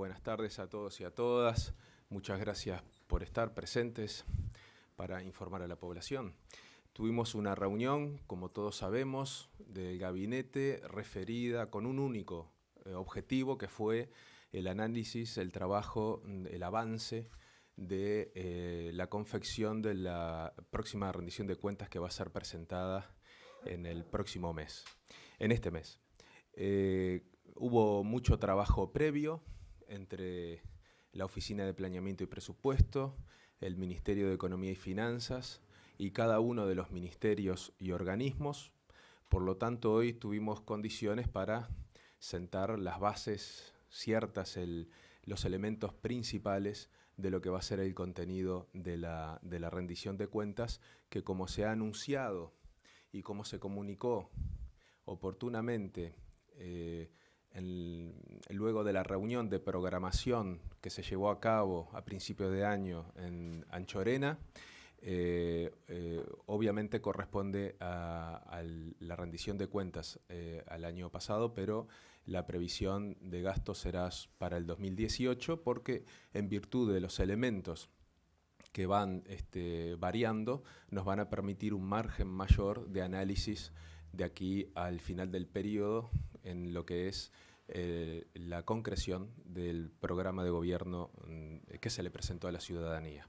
Buenas tardes a todos y a todas. Muchas gracias por estar presentes para informar a la población. Tuvimos una reunión, como todos sabemos, del gabinete referida con un único eh, objetivo que fue el análisis, el trabajo, mm, el avance de eh, la confección de la próxima rendición de cuentas que va a ser presentada en el próximo mes, en este mes. Eh, hubo mucho trabajo previo, entre la Oficina de Planeamiento y Presupuesto, el Ministerio de Economía y Finanzas y cada uno de los ministerios y organismos. Por lo tanto, hoy tuvimos condiciones para sentar las bases ciertas, los elementos principales de lo que va a ser el contenido de la, de la rendición de cuentas, que como se ha anunciado y como se comunicó oportunamente eh, el luego de la reunión de programación que se llevó a cabo a principios de año en Anchorena, eh, eh, obviamente corresponde a, la rendición de cuentas eh, al año pasado, pero la previsión de gastos será para el 2018 porque en virtud de los elementos que van este, variando nos van a permitir un margen mayor de análisis de aquí al final del periodo en lo que es eh, la concreción del programa de gobierno mm, que se le presentó a la ciudadanía.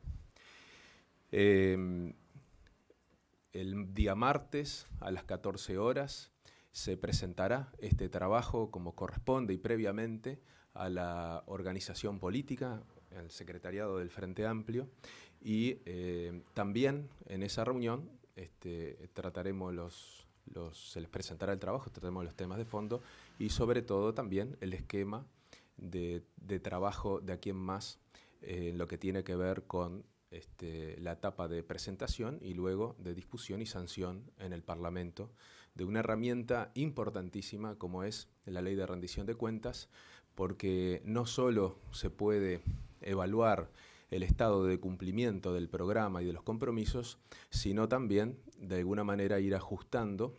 Eh, el día martes a las 14 horas se presentará este trabajo como corresponde y previamente a la organización política, al secretariado del Frente Amplio, y eh, también en esa reunión este, trataremos los, se les presentará el trabajo, tratemos los temas de fondo y sobre todo también el esquema de, trabajo de aquí en más eh, en lo que tiene que ver con este, la etapa de presentación y luego de discusión y sanción en el Parlamento de una herramienta importantísima como es la ley de rendición de cuentas, porque no solo se puede evaluar el estado de cumplimiento del programa y de los compromisos, sino también de alguna manera ir ajustando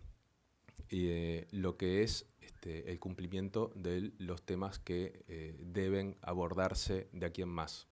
eh, lo que es este, el cumplimiento de los temas que eh, deben abordarse de aquí en más.